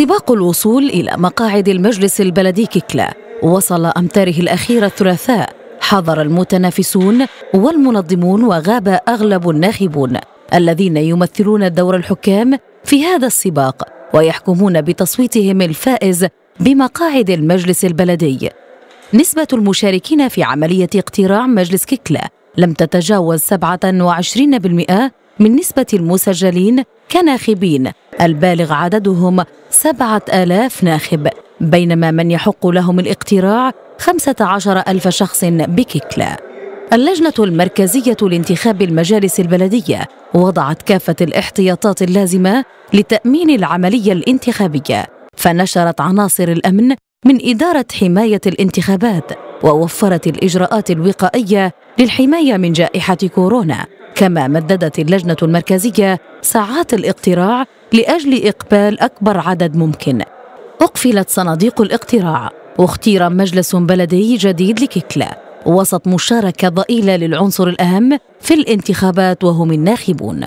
سباق الوصول إلى مقاعد المجلس البلدي ككلا وصل أمتاره الأخيرة الثلاثاء حضر المتنافسون والمنظمون وغاب أغلب الناخبون الذين يمثلون دور الحكام في هذا السباق ويحكمون بتصويتهم الفائز بمقاعد المجلس البلدي نسبة المشاركين في عملية اقتراع مجلس ككلا لم تتجاوز 27% من نسبة المسجلين كناخبين البالغ عددهم سبعة آلاف ناخب بينما من يحق لهم الاقتراع خمسة عشر ألف شخص بككلا اللجنة المركزية لانتخاب المجالس البلدية وضعت كافة الاحتياطات اللازمة لتأمين العملية الانتخابية فنشرت عناصر الأمن من إدارة حماية الانتخابات ووفرت الإجراءات الوقائية للحماية من جائحة كورونا كما مددت اللجنة المركزية ساعات الاقتراع لأجل إقبال أكبر عدد ممكن أقفلت صناديق الاقتراع واختير مجلس بلدي جديد لكيكلا وسط مشاركة ضئيلة للعنصر الأهم في الانتخابات وهم الناخبون